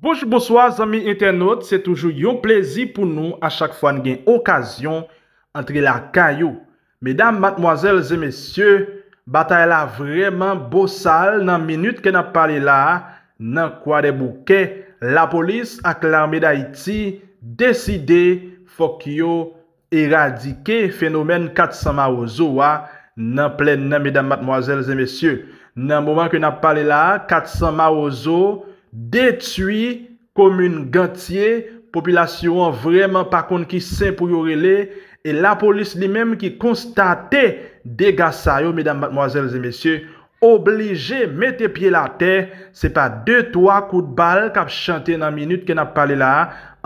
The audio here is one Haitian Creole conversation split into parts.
Bouch bouswa zami internaut, se toujou yon plezi pou nou a chak fwa n gen okasyon antre la kayou. Medam, matmoazel, zemesye, batay la vreman bousal nan minute ke nap pale la nan kwa de bouke, la polis ak l'armi da iti deside fok yo eradike fenomen katsama ozo wa nan ple nan, medam, matmoazel, zemesye. Nan mouman ke nap pale la, katsama ozo De tuy komoun gantye, popilasyon vreman pa kon ki sen pou yorele E la polis li menm ki konstate degasa yo, medan matmoazel zemesye Oblije mette pie la te, se pa 2-3 kout bal kap chante nan minute ken ap pale la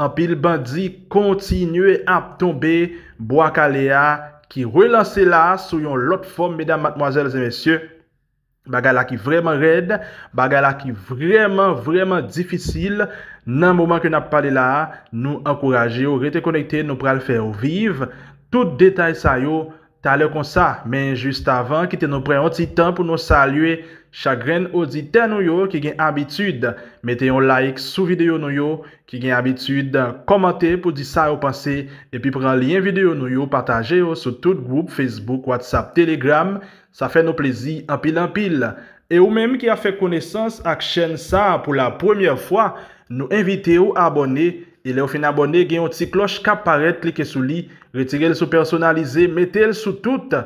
Anpil bandi kontinue ap tombe, boakale a ki relanse la sou yon lot fom, medan matmoazel zemesye Bagalak ki vreman red, bagalak ki vreman vreman difisil Nan mouman ki nap pale la, nou ankouraje ou rete konekte nou pral fè ou viv Tout detay sa yo talè kon sa, men just avan ki te nou pre yon ti tan pou nou salye chagren audite nou yo ki gen abitud Mete yon like sou video nou yo ki gen abitud, komante pou di sa ou pase E pi pran lien video nou yo pataje yo sou tout group Facebook, Whatsapp, Telegram Sa fe nou plezi anpil anpil. E ou menm ki a fe konesans ak chen sa pou la premiye fwa, nou invite ou abone. E le ou fin abone gen yon ti kloche kap paret, klike sou li, retirel sou personalize, metel sou tout.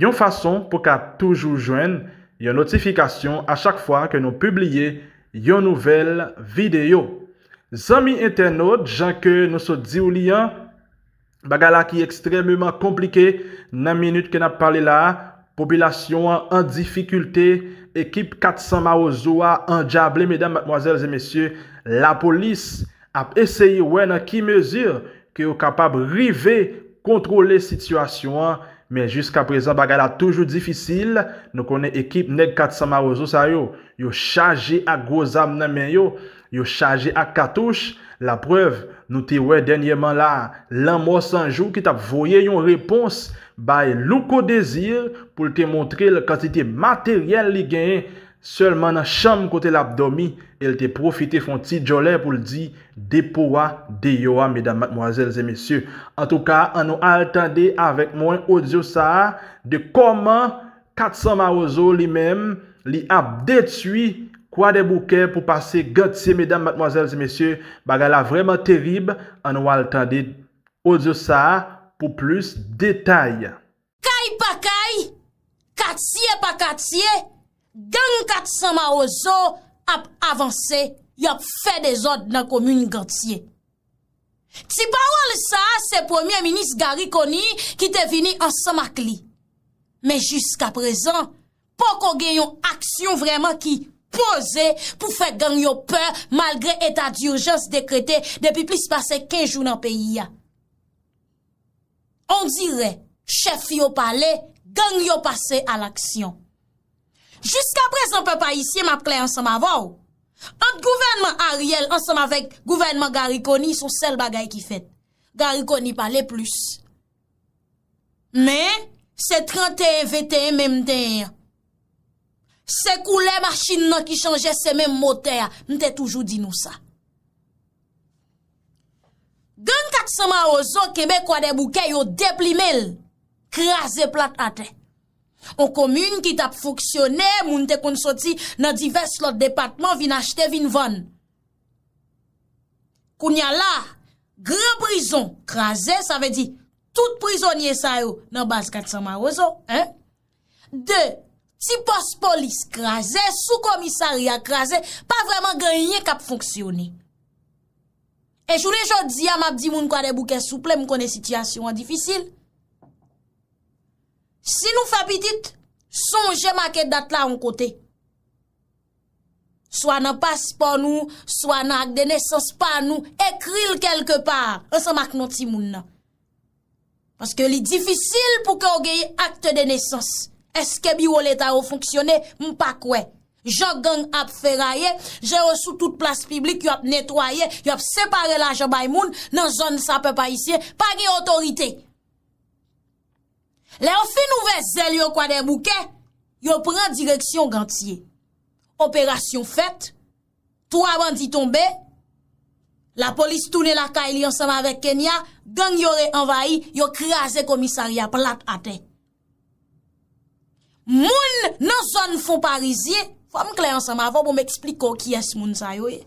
Yon fason pou ka toujou jwen, yon notifikasyon a chak fwa ke nou publie yon nouvel video. Zami internet, jan ke nou so di ou li an, bagala ki ekstrememan komplike nan minute ke nap pale la a. Popilasyon an difikulte, ekip 400 maozou an djable, medan mwazel zemesye, la polis ap eseyi wè nan ki mezir ki yo kapab rive kontrole situasyon an, men jiska prezant bagala toujou difisil, nou konen ekip neg 400 maozou sa yo, yo chaje ak gozab nan men yo, yo chaje ak katouche, la prev. Nou te wè denye man la, lan mò sanjou ki tap voye yon repons Baye louko dezir pou te montre le kantite materyen li genye Sèlman nan chanm kote l'abdomi El te profite fon ti djolè pou l'di depowa deyo a Medan madmoazèl zè mesyè An tou ka, an nou altande avèk mwen odzio sa De koman katsan ma ozo li mèm li ap detui kwa de bouken pou pase Gantye, mesdames, matmoazels, mesyè, bagala vreman terib an waltan di Ozo Saha pou plus detay. Kay pa kay, katsye pa katsye, gen katsyama Ozo ap avanse, yap fe de zot nan komune Gantye. Ti pa wale Saha, se premier minis Garikoni ki te vini ansamakli. Me jiska prezan, poko gen yon aksyon vreman ki pou fèk gang yo pè malgre etat di urjans dekrete depi plis pase 15 jou nan peyi ya. On dire, chèf yo pale, gang yo pase al aksyon. Jusk apres, an pe pa isye, ma ple ansam avou. Ant gouvenman Ariel ansam avèk gouvenman Garikoni sou sel bagay ki fèt. Garikoni pale plus. Men, se 31 vete mèm den ya. Se kou le machin nan ki chanje se men motè ya, mte toujou di nou sa. Gen kakseman ozo keme kwa de bouke yo dep li mel, krasè plat ate. O komün ki tap foksyone, moun te konsoti nan divers lot departman, vin achte vin van. Kou nya la, gran prizon, krasè sa ve di, tout prizonye sa yo nan bas kakseman ozo. De, si pos polis krasè, sou komisari akrasè, pa vreman ganyen kap fonksyonè. E jounè jò di, am ap di moun kwa de bouke souple, m konè sityasyon an difisil. Si nou fapitit, son jè makè dat la an kote. So anan pas pa nou, so anan ak de nesans pa nou, ekril kelke par, an san mak nou ti moun nan. Paske li difisil pou ka ou geyi akte de nesans. Eske bi ou leta ou funksyone, mou pa kwe. Jok gang ap feraye, jè resou tout plas piblik, yop netwaye, yop separe la jobay moun, nan zon sape pa isye, pa gen otorite. Le ou fi nouve, zèl yon kwa den mouke, yon pren direksyon gantye. Operasyon fet, to avan ditombe, la polis toune la ka ili ansama vek Kenya, gang yore envayi, yon kreaze komisaria plat atek. Moun nan zon foun parizye, fòm klayan sa ma vò pou m eksplik kò ki yas moun sa yo e.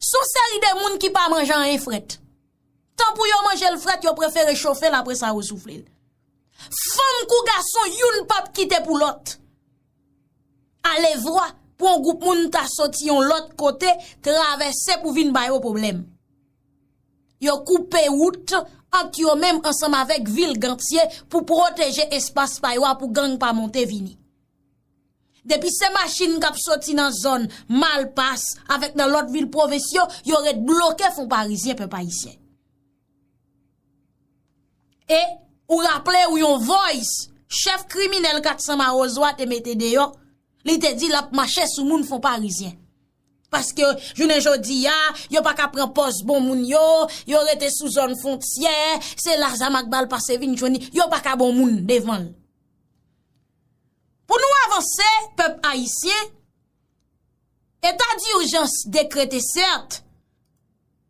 Sou seri de moun ki pa manjan en fret. Tan pou yo manje l fret, yo prefere chofe l apre sa resoufle l. Fòm kou gason youn pap kite pou lot. Ale vwa pou an goup moun ta soti yon lot kote, travesse pou vin bayo problem. Yo koupe wout an. ak yo menm ansanm avek vil gantye pou proteje espas paywa pou gang pa monte vini. Depi se machin kap soti nan zon mal pas avek nan lot vil povesyo, yo re blokè fon parizien pe parizien. E ou rapple ou yon voice, chef kriminel kat sanma ozwa te mette deyo, li te di lap machè sou moun fon parizien. Paske jounen jodi ya, yon pa ka pren pos bon moun yo, yon rete sou zon fonciye, se la zamak bal pase vin jouni, yon pa ka bon moun devan. Pou nou avanse, pep a isye, etat di urjans dekrete cert,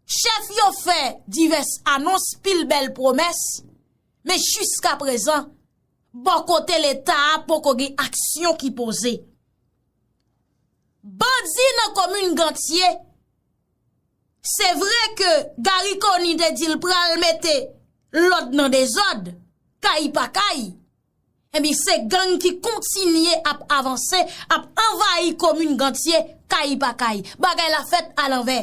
chef yo fe divers anons pil bel promes, me chuska prezan, bo kote l'etat pou kogue aksyon ki posey. Bandzi nan komoun gantye, se vre ke gari koni de dil pral mette, lod nan de zod, kay pa kay, e mi se gang ki kontinye ap avanse, ap envaye komoun gantye, kay pa kay, bagay la fet alanve.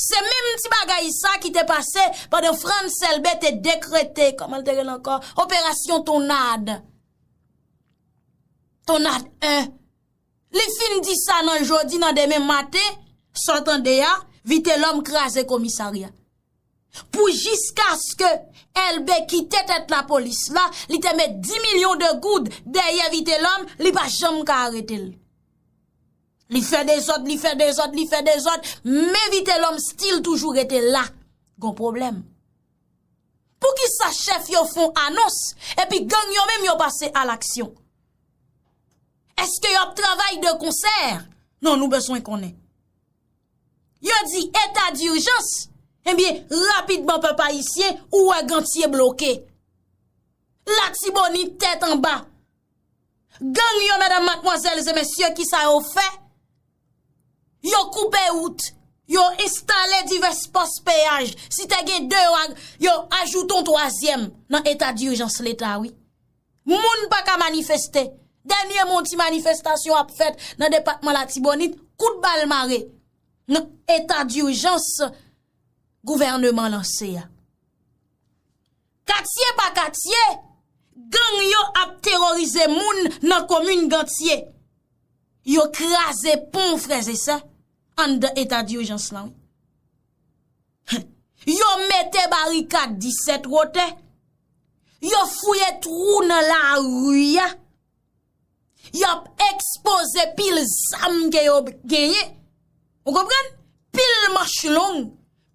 Se mem ti bagay sa ki te pase, pandan fran selbe te dekrete, komal te gen lankan, operasyon tonad. Tonad e, Li fin di sa nan jodi nan deme mate, s'entende ya, vite l'om kras e komisaria. Pou jiska s'ke elbe ki tete t la polis la, li teme 10 milyon de goud, deye vite l'om, li pa jom ka arete l. Li fe de zot, li fe de zot, li fe de zot, me vite l'om stil toujou rete la. Gon problem. Pou ki sa chef yo fon anons, e pi gang yo men yo pase al aksyon. Eske yo trabay de konser? Non nou beswen konen. Yo di etat di urjans, ebyen lapidman pe pa isye, ou wagan e tiye bloke. Lati boni, tet an ba. Gan yo, mèdam, mèdèm, mèdèm, mèdèm, mèdèm, mèdèm, mèdèm, mèdèm, mèdèm, mèdèm, mèdèm, mèdèm, mèdèm, mèdèm, mèdèm, mèdèm, mèdèm, mèdèm, mèdèm, m Denye monti manifestasyon ap fet nan depatman la Tibonit, kout balmare nan etat di urjans, gouvernement lan se ya. Katsye pa katsye, gang yo ap terorize moun nan komun gatsye. Yo kraze pon freze se, an de etat di urjans lan. Yo mete barikat 17 wote, yo fweye troun la ruya, Yop expose pil zam geyo genye. Ou kopren? Pil mash long,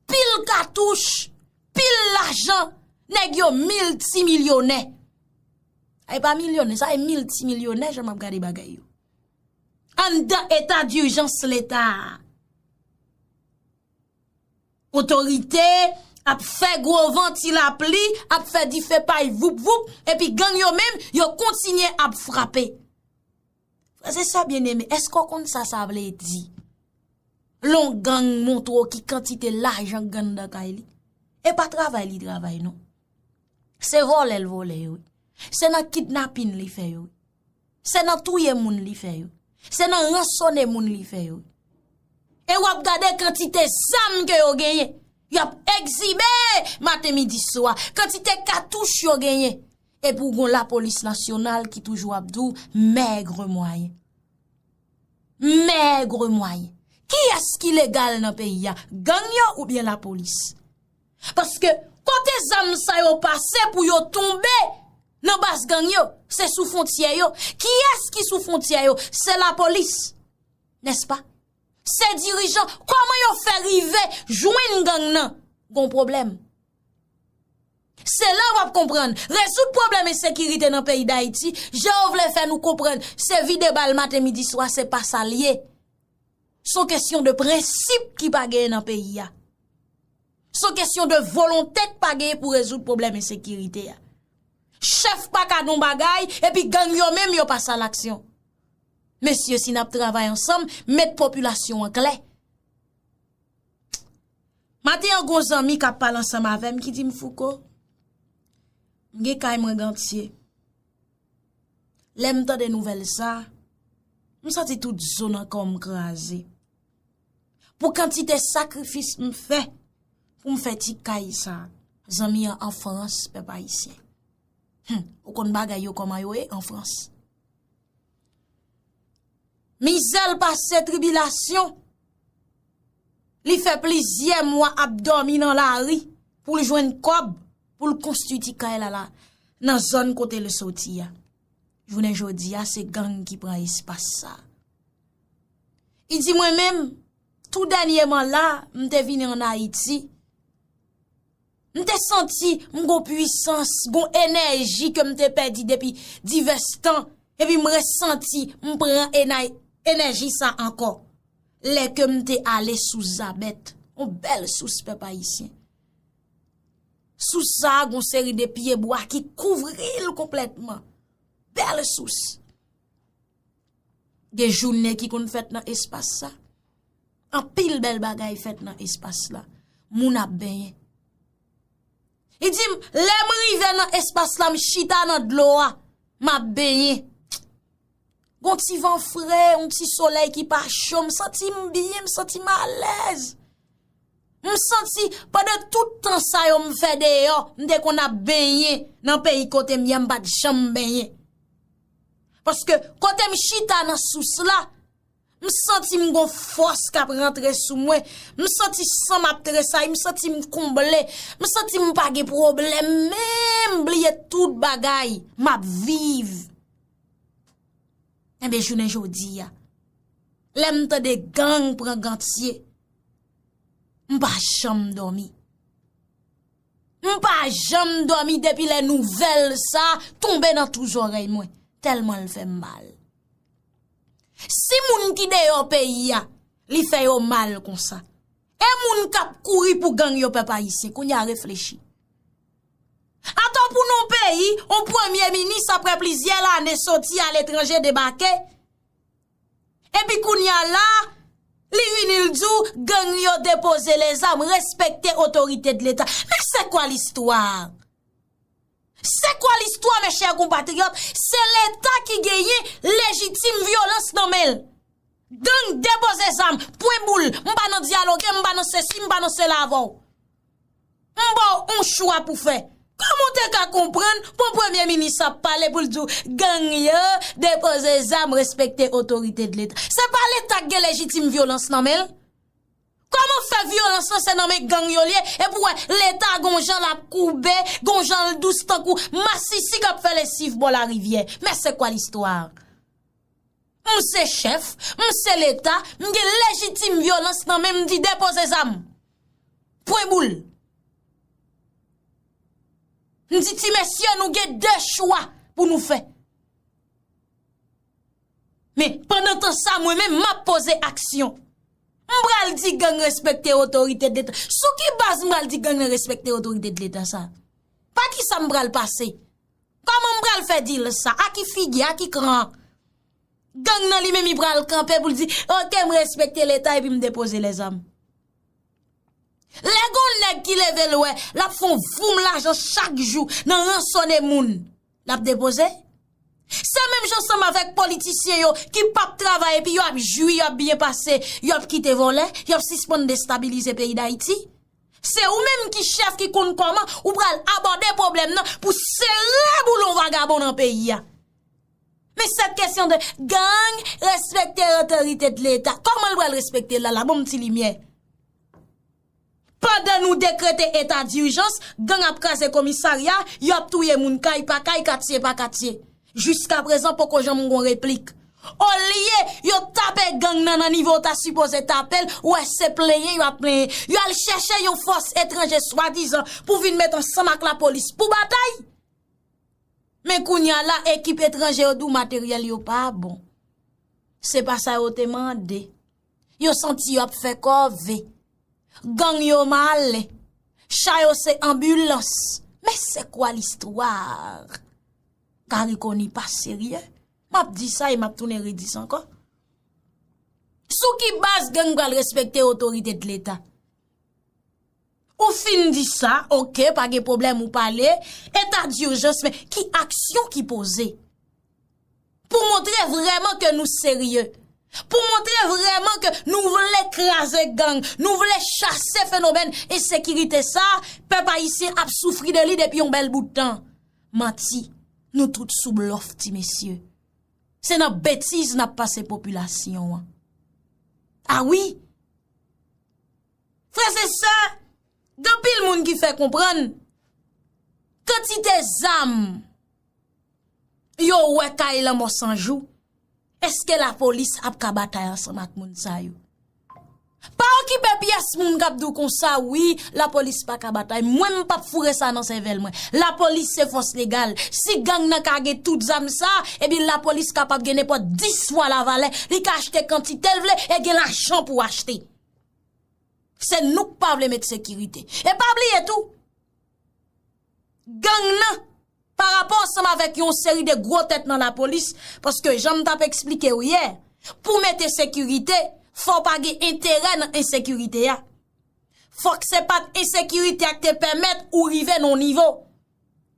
pil katouche, pil lajan, neg yo mil ti milyonè. Ay pa milyonè, sa ay mil ti milyonè, jom ap gari bagay yo. Anda etat diujans leta. Otorite ap fe grovan ti lapli, ap fe di fe pay vup vup, epi gang yo men, yo kontinye ap frape. Se sa bien eme, esko kont sa sa vle di? Lon gang montro ki kantite laj an ganda kay li? E pa travay li travay nou. Se rol el vole yon. Se nan kidnapping li fe yon. Se nan touye moun li fe yon. Se nan ransone moun li fe yon. E wap gade kantite zan ke yo genye. Yop egzibe matemi diswa. Kantite katouche yo genye. epou goun la polis nasyonal ki toujou abdou, megre mwaye. Megre mwaye. Ki eski legal nan peyi ya? Ganyo ou bien la polis? Paske kote zan sa yo pase pou yo tombe, nan bas ganyo, se sou fontye yo. Ki eski sou fontye yo? Se la polis. Nes pa? Se dirijan, koman yo fe rive? Jouen gany nan? Gon probleme. Se la wap kompren, rezout problem e sekirite nan peyi da iti, jè ou vle fè nou kompren, se vide bal mat e midi swa se pa sa liye. So kesyon de prensip ki pa geye nan peyi ya. So kesyon de volontèk pa geye pou rezout problem e sekirite ya. Chef pa kadon bagay, epi ganglyon mèm yo pa sa l'aksyon. Mèsyo si nap travay ansam, mèd populasyon an kle. Ma te yon gounzan mi kap pal ansam avèm ki di mfou kò. Nge kay mwen gantye, lem ta de nouvel sa, m sati tout zona kom krasi. Po kantite sakrifis m fe, pou m feti kay sa, zan mi an an frans pe pa isi. Ou kon bagay yo kom aywe an frans. Mi zel pa se tribilasyon, li fe plizye mwa abdomi nan la ri, pou li jwen kob, pou l konstuti ka el ala nan zon kote le soti ya. Jounen jodi ya, se gang ki pran espasa. I di mwen menm, tou danye man la, mte vini an Haiti, mte senti mgo puissance, mgo enerji ke mte pedi depi divestan, epi mre senti mpre enerji sa anko, le ke mte ale sou zabet, ou bel sou spe pa yisyen. Sousa goun seri de piye bwa ki kouvri lou kompletman. Bel sous. Ge jounen ki kon fèt nan espasa. An pil bel bagay fèt nan espas la. Moun ap benye. I di m, le m rive nan espas la m chita nan dloa. M ap benye. Gon ti van fre, un ti solei ki pa chom. Sati m biye, m sati m alez. m senti pa de tout tan sa yo m fede yo, m dek w na benye nan peyi kote m yem bat jom benye. Paske kote m chita nan sou sla, m senti m gon fos kap rentre sou mwen, m senti san map kresay, m senti m koumble, m senti m page probleme, m men m blye tout bagay, map vive. Enbe eh jounen jodi ya, lem te de gang pre gantye, Mpa jom do mi. Mpa jom do mi depi le nouvel sa, tombe nan tou jorey mwen, telman l fe mal. Si moun ki de yo peyi ya, li fe yo mal konsa. E moun kap kouri pou gang yo pepa yise, koun ya reflechi. Atan pou nou peyi, ou premier-ministre apre plizye la, ane soti ane l etranje debake. E bi koun ya la, Li yon il djou, gen yon depoze le zam, respekte otorite de l'Etat. Mè k se kwa l'histoire? Se kwa l'histoire, mè chè, koum patriot? Se l'Etat ki geye, lejitim, violens nan mèl. Gen depoze zam, pou e moul. Mè banon diyaloge, mè banon se si, mè banon se la avon. Mè banon, mè chou apou fè. Koman te ka kompren, pou mwen premier minisa pale pou l'dou gangyo, depoze zam, respekte otorite de l'Etat. Se pa l'Etat gen legitime violans nan men? Koman fe violans nan se nan men gangyo liye? E pou wè, l'Etat a non, non, non, gonjan la koube, gonjan l'dou stankou, masisi kap fe lesiv bo la rivye. Mè se kwa l'histoire? Mwen se chef, mwen se l'Etat, gen legitime violans nan men mwen di depoze zam. Pwen boul. Ndi ti mesyon ou gen de chwa pou nou fe. Men, pen den tan sa, mwen men map pose aksyon. Mbral di gen respekte otorite de l'Etat. Sou ki bas mbral di gen respekte otorite de l'Etat sa? Pa ki sa mbral pase? Kom mbral fe di le sa? A ki figi, a ki kran? Gen nan li men mi bral kran, pe pou li di, an te m respekte l'Etat e pi m depose les ame. Lè goun lèk ki lèvel wè, lèp fon voum l'ajan chak jou nan ransonè moun, lèp depose. Se mèm jonsanm avèk politisyen yo ki pap travay, pi yo ap jwi, yo ap byen pase, yo ap kite volè, yo ap sispon destabilize peyi d'Aiti. Se ou mèm ki chef ki koun koman, ou pral abode problem nan pou se lèb ou l'on vangabon nan peyi ya. Mèm sep kesyon de gang, respektè, otoritet l'Etat, koman l'wèl respektè lè, la bom ti li mèyè. pandan nou dekrete etat dirijans, gen ap kaze komisarya, yo ap touye moun kaye pa kaye, katye pa katye. Jusk ap rezan pou konjon moun goun replik. O liye, yo tape gen nan anive ou ta suppose tapel, wè se pleye, yo ap pleye. Yo al chèche yo fòs etranje swadizan pou vin met an samak la polis pou batay. Men kounya la ekip etranje ou dou materyel yo pa bon. Se pa sa yo temande, yo senti yo ap fèkò vek. Ganyo male, chayose ambulans. Mè se kwa l'histoire? Karikoni pa serye? Map di sa e map toune redi san kon? Sou ki bas gen gwa l'respecte otorite de l'Etat. Ou fin di sa, ok, pa ge problem ou pale, Eta di urjons, mè ki aksyon ki pose? Po montre vreman ke nou serye? pou montre vreman ke nou vle krasen gang, nou vle chase fenomen e sekirite sa, pe pa isi ap soufri de li depi yon bel boutan. Man ti, nou tout sou blof ti mesye. Se nan betiz nan pa se populasyon. A wii? Fren se sa, depi l moun ki fe kompran, kati te zam, yo wakay la mò sanjou, eske la polis ap kabatay asan ak moun sa yo? Pa o kipe pi as moun gap do kon sa, oui, la polis pa kabatay. Mwen mwen pa fure sa nan se vel mwen. La polis se fons legal. Si gang nan kage tout zam sa, ebi la polis kapap genepo diswa la vale. Li ka achete kantite vle, e gen lachan pou achete. Se nouk pavle met sekirite. E pavle etou. Gang nan. Par rapport seman vek yon seri de gros tèt nan la polis, paske jan ta pe eksplike ou ye, pou mè te sekurite, fò pa ge enterè nan ensekurite ya. Fò kse pat ensekurite ak te pèmèt ou rive nou nivou.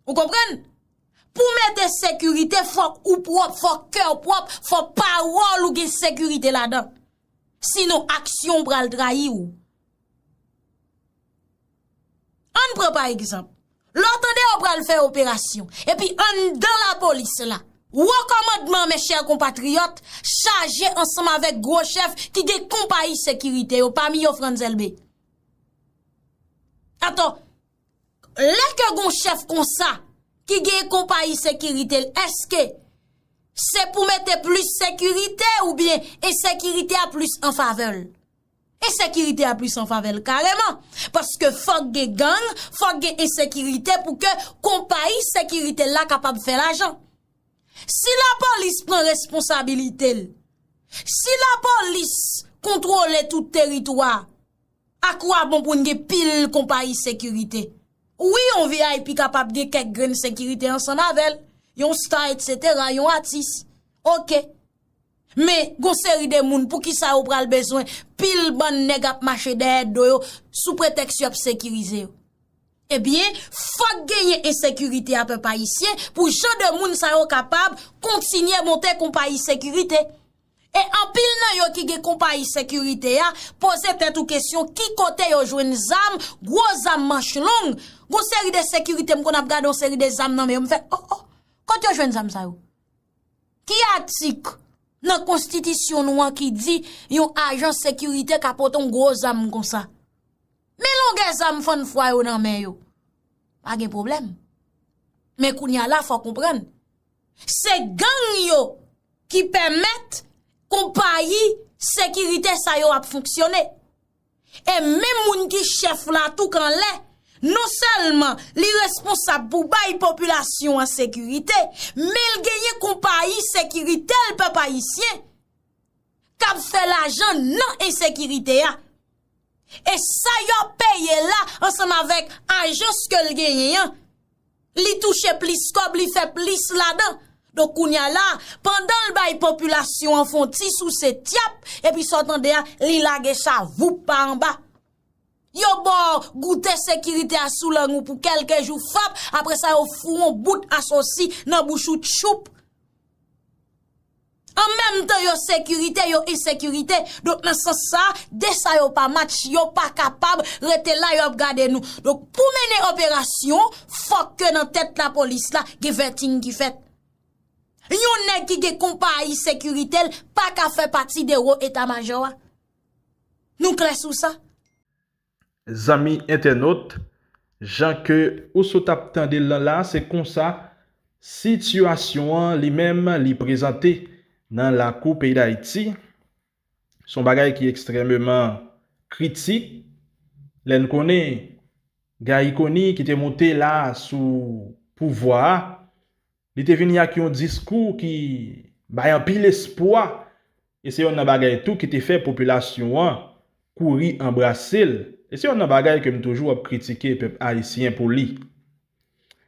Ou kompren? Pou mè te sekurite, fò ou prop, fò kèw prop, fò pa wò lou ge ensekurite la dan. Sinon, aksyon pral drahi ou. An prè pa ekzamp. Lò tè de yo, Fè operasyon E pi an dan la polis la Ou akamadman mè chèr kompatriot Sajè ansam avèk gros chèf Ki gè kompayi sekirite Ou pa mi yo fran zèlbe Ato Lè ke gon chèf kon sa Ki gè kompayi sekirite Eske Sè pou mette plus sekirite Ou bien e sekirite a plus an favel E sekirite a plis an favel kareman. Paske fok gen gen, fok gen e sekirite pou ke kompayi sekirite la kapab fe la jan. Si la polis pren responsabilite, si la polis kontrole tout teritwa, akwa bonpoun gen pil kompayi sekirite. Ou yon VIP kapab gen kek gren sekirite an san avel, yon stat et cetera, yon atis. Ok. Me, gon seri de moun pou ki sa yo pral bezwen pil ban neg ap mache de het do yo sou preteks yo ap sekirize yo. Ebyen, fag genye en sekirite ap pa isye pou chan de moun sa yo kapab kontsigne monte kompa yi sekirite. E an pil nan yo ki gen kompa yi sekirite ya, pose ptet ou kesyon ki kote yo jwen zam, gwo zam manche long. Gon seri de sekirite m kon ap gade kon seri de zam nan me yo m fe, oh oh, kote yo jwen zam sa yo? Ki atik? Nan konstitisyon ou an ki di yon ajan sekirite kapote yon groz zanm kon sa. Men lon gen zanm fwane fwa yo nan men yo. Pag gen problem. Men kou nya la fwa kompren. Se gang yo ki pemet kompayi sekirite sa yo ap fwoksyone. E men moun ki chef la tou kan le. Non selman li responsap pou bayi populasyon an sekurite, me l genye kou pa yi sekurite l pe pa yi syen. Kab fè la jan nan en sekurite ya. E sa yo peye la ansanm avèk an jan skè l genye yan. Li touche plis kob, li fè plis la dan. Dokoun ya la, pandan l bayi populasyon an fon ti sou se tiap, epi sotan de ya li lage sa voupa an ba. yo bor goutè sekurite asou la nou pou kelke jou fap, apre sa yo foun bout asosi nan bouchou tchoup. An menm tan yo sekurite, yo isekurite, do nan sa sa, de sa yo pa match, yo pa kapab rete la yo ap gade nou. Do pou mene operasyon, fok ke nan tèt la polis la, ge vetin ki fèt. Yonè ki ge kompa a isekuritel, pa ka fè pati de yo etamajowa. Nou kres ou sa? Zami internot, jan ke ou so tap tan de lan la, se kon sa situasyon li menm li prezante nan la kou pey da iti. Son bagay ki ekstrememan kritik. Len kone, gayi kone ki te monte la sou pouvoi. Li te vini ak yon diskou ki bayan pil espwa. E se yon nan bagay tou ki te fe populasyon kouri an Brasil. E se yon nan bagay ke mi toujou ap kritike pep Aisyen pou li.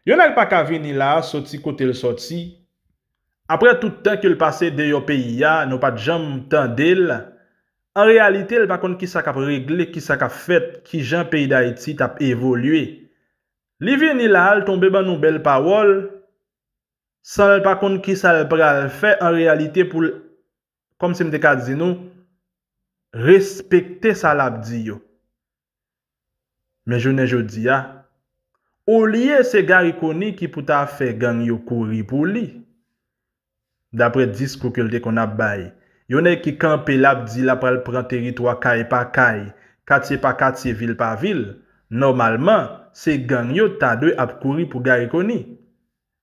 Yon ak pa ka veni la, soti kote l soti, apre tout tan ki l pase de yo peyi ya, nou pa djan moutan del, an realite l pa kon ki sa kap regle, ki sa kap fet, ki jan peyi da iti tap evolue. Li veni la, al ton beba nou bel pawol, san l pa kon ki sa l pre al fe, an realite pou, kom se mte ka dzi nou, respekte sa labdi yo. Men jounen joudi ya, ou liye se gari koni ki pou ta fe gang yo kouri pou li. Dapre diskou kèlte kon ap bay, yonè ki kan pel ap di la pral pran teritwa kay pa kay, katiye pa katiye, vil pa vil, normalman se gang yo ta de ap kouri pou gari koni.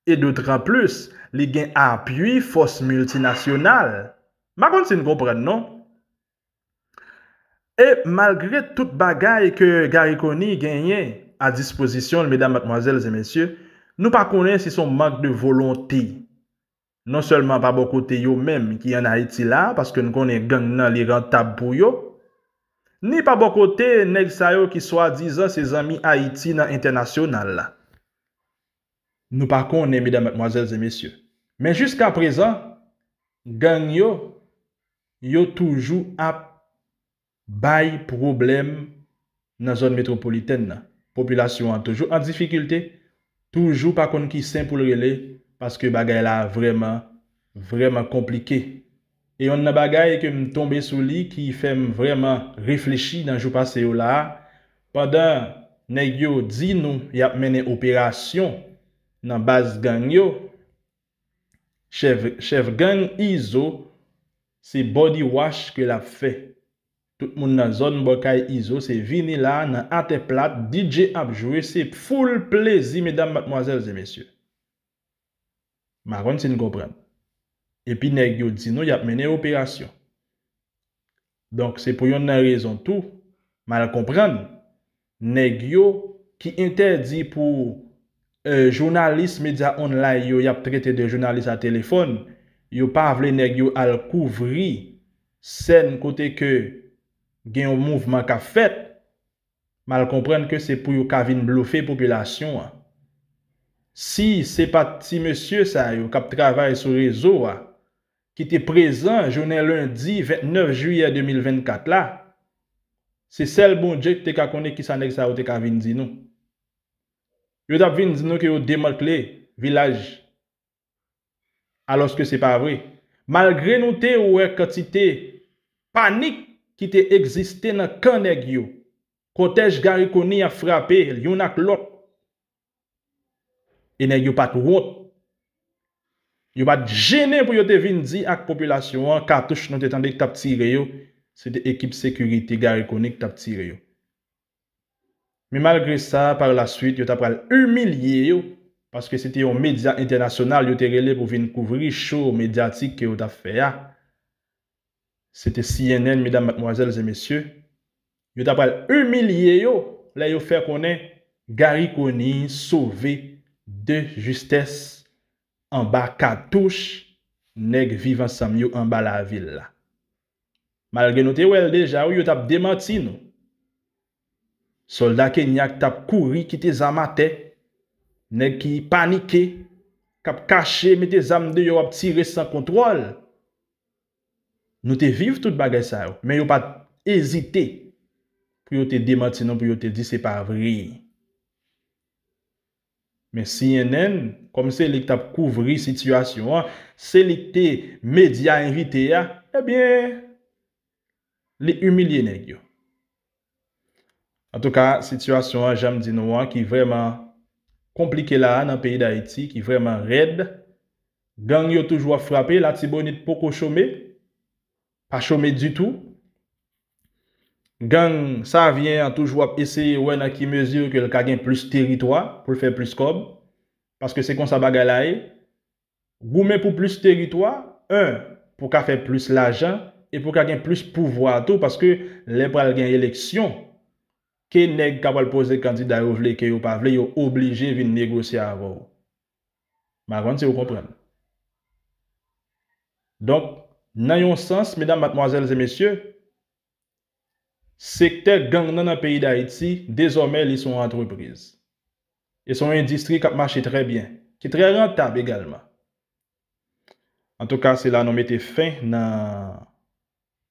E doutran plus, li gen ap yu fos multinasyonal. Ma konti nou kompren non? Et malgré tout bagay ke Garikoni genyen a disposisyon, mesdames, mademoiselles et messieurs, nou pa konen si son mank de volonté. Non seulement pa bo kote yo men ki yon Haiti la, paske nou konen gang nan l'Iran tabou yo, ni pa bo kote Nel Sayo ki swa dizan se zami Haiti nan internasyon nan la. Nou pa konen, mesdames, mademoiselles et messieurs. Men jusqu'a prezen, gang yo, yo toujou ap bail problème dans la zone métropolitaine. population est toujours en difficulté, toujours pas contre qui simple. pour le relais, parce que bagay là vraiment, vraiment compliqué. Et on a bagay que me tomber sous lit qui fait vraiment réfléchir dans le jour passé là. Pendant nèg yo nous nou y a mene opération la base gang yo. Chef, chef gang ISO c'est body wash que la fait. Tout moun nan zon bokay izo, se vinila, nan ate plat, DJ ap jwese, se ful plezi, medan batmwazelze, mesyou. Ma ron se n kompran. Epi negyo di nou yap mene operasyon. Donk se pou yon nan rezon tou, ma l kompran. Negyo ki interdi pou euh, jounalist media online, yo yap trete de jounalist a telefon, yo pa vle negyo al kouvri sen kote ke... gen yon mouvman ka fet, mal kompren ke se pou yon kavin bloufe populasyon. Si se pati monsye sa yon kap travay sou rezo, ki te prezen jounen lundi 29 juyè 2024 la, se sel bon djek te kakone ki sanek sa ou te kavin zinou. Yon tap vin zinou ki yon demokle vilaj alos ke se pa vre. Malgre nou te ou e kati te panik, ki te egziste nan kaneg yo, kotej gari koni a frape, el yon ak lot, ene yo pat wot, yo bat jene pou yo te vindi ak popilasyon, katouche nou te tande ki tap tire yo, se te ekip sekuriti gari koni ki tap tire yo. Mi malgre sa, par la suite, yo tap pral humilye yo, paske se te yo media internasyonal, yo te rele pou vin kouvri show mediatik ki yo tap fe ya, Sete si yenen, midan, mwazel, zemesye, yo tapal humiliye yo la yo fe konen gari konen souve de justes anba katouche neg vivan samyo anba la vil la. Mal genote wel deja yo tap demanti nou. Soldake nyak tap kouri ki te zamate neg ki panike kap kache me te zamde yo ap tire san kontrol. Nou te viv tout bagay sa yo, men yo pat ezite pou yo te dematino, pou yo te disepavri. Men CNN, kom se li te ap kouvri situasyon, se li te media invite ya, ebyen, li humilien eyo. An tou ka, situasyon an, jame di nou an, ki vreman komplike la an nan peyi da iti, ki vreman red, gang yo toujwa frape, la ti bonit poko chomek, pa chome du tout, gang sa vyen an touj wap eseye wè nan ki mezyre ke l ka gen plus teritwa, pou l fè plus kob, paske se kon sa baga la e, eh. gou men pou plus teritwa, un, pou ka fè plus la jan, e pou ka gen plus pouvo ato, paske lè pral gen eleksyon, ke neg kabal pose kandida yo vle, ke yo pa vle, yo oblije vin negosye avou. Ma ron se yo kompreme. Dok, Nan yon sens, mesdames, matmoazèles et messieurs, sektèk gang nan an peyi d'Haïti, dezormè li son antreprise. E son indistri kap mache trebyen, ki tre rentab egalman. En tout cas, se la nou mette fin nan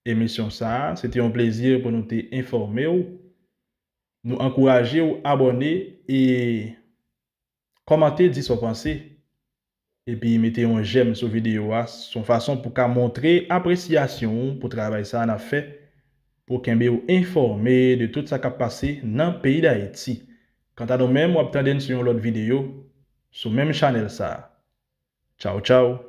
emisyon sa. Se te yon plezir pou nou te informe ou, nou ankouraje ou abone, e komante di sou panse. E pi imite yon jem sou videyo a son fason pou ka montre apresyasyon pou travay sa an a fe pou kenbe ou informe de tout sa kap pase nan peyi da eti. Kantan do men mw ap ten den sou yon lot videyo sou men chanel sa. Chow chow!